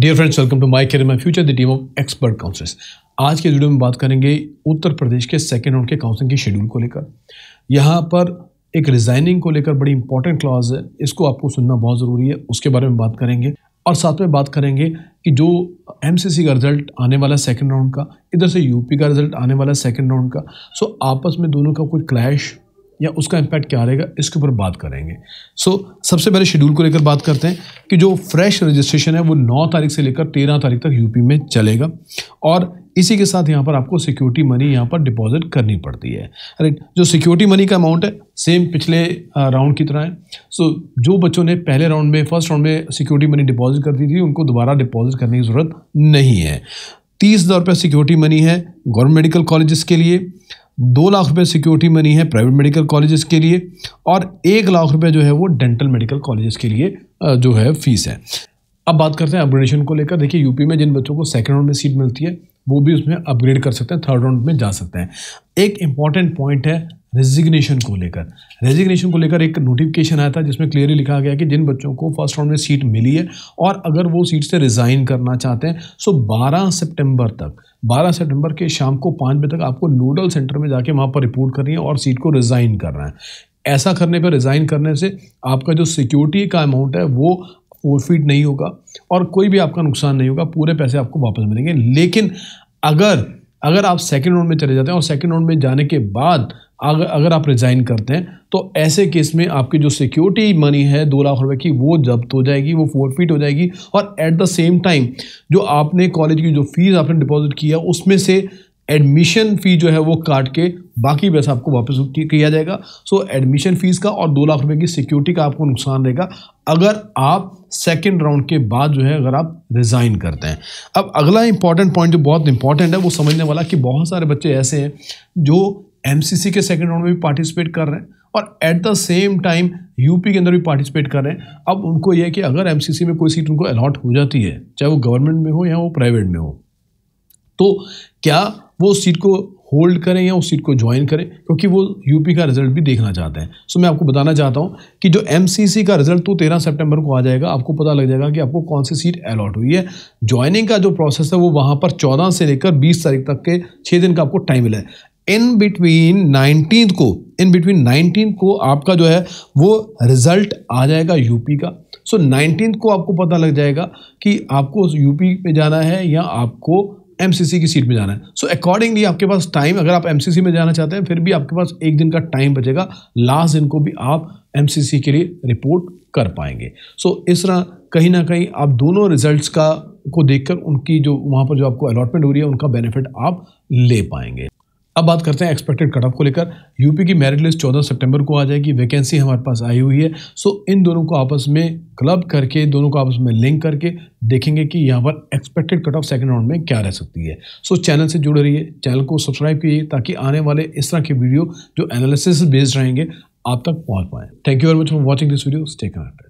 dear friends welcome to my career my future the team of expert counsellors आज के video में बात करेंगे उत्तर प्रदेश के सेकेंड राउंड के काउंसलिंग के शेड्यूल को लेकर यहाँ पर एक रिजाइनिंग को लेकर बड़ी इंपॉर्टेंट क्लॉज है इसको आपको सुनना बहुत ज़रूरी है उसके बारे में बात करेंगे और साथ में बात करेंगे कि जो एम का रिजल्ट आने वाला सेकेंड राउंड का इधर से यूपी का रिजल्ट आने वाला सेकेंड राउंड का सो आपस में दोनों का कुछ क्लैश या उसका इम्पैक्ट क्या रहेगा इसके ऊपर बात करेंगे सो so, सबसे पहले शेड्यूल को लेकर बात करते हैं कि जो फ्रेश रजिस्ट्रेशन है वो 9 तारीख से लेकर 13 तारीख तक यूपी में चलेगा और इसी के साथ यहाँ पर आपको सिक्योरिटी मनी यहाँ पर डिपॉजिट करनी पड़ती है राइट जो सिक्योरिटी मनी का अमाउंट है सेम पिछले राउंड की तरह है सो so, जो बच्चों ने पहले राउंड में फर्स्ट राउंड में सिक्योरिटी मनी डिपॉजिट कर दी थी उनको दोबारा डिपॉजिट करने की ज़रूरत नहीं है तीस हज़ार सिक्योरिटी मनी है गवर्नमेंट मेडिकल कॉलेज के लिए दो लाख रुपए सिक्योरिटी मनी है प्राइवेट मेडिकल कॉलेजेस के लिए और एक लाख रुपए जो है वो डेंटल मेडिकल कॉलेजेस के लिए जो है फीस है अब बात करते हैं अपग्रेडेशन को लेकर देखिए यूपी में जिन बच्चों को सेकेंड राउंड में सीट मिलती है वो भी उसमें अपग्रेड कर सकते हैं थर्ड राउंड में जा सकते हैं एक इंपॉर्टेंट पॉइंट है रेजिग्नेशन को लेकर रेजिग्नेशन को लेकर एक नोटिफिकेशन आया था जिसमें क्लियरली लिखा गया कि जिन बच्चों को फर्स्ट राउंड में सीट मिली है और अगर वो सीट से रिज़ाइन करना चाहते हैं सो 12 सितंबर तक 12 सितंबर के शाम को पाँच बजे तक आपको नोडल सेंटर में जाके वहाँ पर रिपोर्ट करनी है और सीट को रिज़ाइन करना है ऐसा करने पर रिज़ाइन करने से आपका जो सिक्योरिटी का अमाउंट है वो फोरफीट नहीं होगा और कोई भी आपका नुकसान नहीं होगा पूरे पैसे आपको वापस मिलेंगे लेकिन अगर अगर आप सेकेंड राउंड में चले जाते हैं और सेकेंड राउंड में जाने के बाद अगर अगर आप रिज़ाइन करते हैं तो ऐसे केस में आपकी जो सिक्योरिटी मनी है दो लाख रुपए की वो जब्त हो जाएगी वो फोरफिट हो जाएगी और एट द सेम टाइम जो आपने कॉलेज की जो फ़ीस आपने डिपॉजिट किया उसमें से एडमिशन फ़ी जो है वो काट के बाकी पैसा आपको वापस किया जाएगा सो एडमिशन फ़ीस का और दो लाख रुपए की सिक्योरिटी का आपको नुकसान रहेगा अगर आप सेकेंड राउंड के बाद जो है अगर आप रिज़ाइन करते हैं अब अगला इंपॉर्टेंट पॉइंट जो बहुत इंपॉर्टेंट है वो समझने वाला कि बहुत सारे बच्चे ऐसे हैं जो एमसीसी के सेकेंड राउंड में भी पार्टिसिपेट कर रहे हैं और at the same time UP के अंदर भी पार्टिसिपेट कर रहे हैं अब उनको यह है कि अगर एमसीसी में कोई सीट उनको अलॉट हो जाती है चाहे वो गवर्नमेंट में हो या वो प्राइवेट में हो तो क्या वो उस सीट को होल्ड करें या उस सीट को ज्वाइन करें क्योंकि वो यूपी का रिजल्ट भी देखना चाहते हैं सो मैं आपको बताना चाहता हूँ कि जो एमसीसी का रिजल्ट तो तेरह सितंबर को आ जाएगा आपको पता लग जाएगा कि आपको कौन सी सीट अलॉट हुई है ज्वाइनिंग का जो प्रोसेस है वो वहाँ पर चौदह से लेकर बीस तारीख तक के छः दिन का आपको टाइम मिला है इन बिटवीन नाइनटीन को इन बिटवीन नाइनटीन को आपका जो है वो रिजल्ट आ जाएगा यूपी का सो नाइनटीन को आपको पता लग जाएगा कि आपको यूपी में जाना है या आपको एम की सीट में जाना है सो so, अकॉर्डिंगली आपके पास टाइम अगर आप एम में जाना चाहते हैं फिर भी आपके पास एक दिन का टाइम बचेगा लास्ट दिन को भी आप एम के लिए रिपोर्ट कर पाएंगे सो so, इस तरह कहीं ना कहीं आप दोनों रिजल्ट का को देखकर उनकी जो वहाँ पर जो आपको अलॉटमेंट हो रही है उनका बेनिफिट आप ले पाएंगे अब बात करते हैं एक्सपेक्टेड कट ऑफ को लेकर यूपी की मेरिट लिस्ट 14 सितंबर को आ जाएगी वैकेंसी हमारे पास आई हुई है सो इन दोनों को आपस में क्लब करके दोनों को आपस में लिंक करके देखेंगे कि यहाँ पर expected cut off second round में क्या रह सकती है सो चैनल से जुड़े रहिए चैनल को सब्सक्राइब कीजिए ताकि आने वाले इस तरह के वीडियो जो एनालिसिस बेस्ड रहेंगे आप तक पहुँच पाएँ thank you very much for watching this video stay connected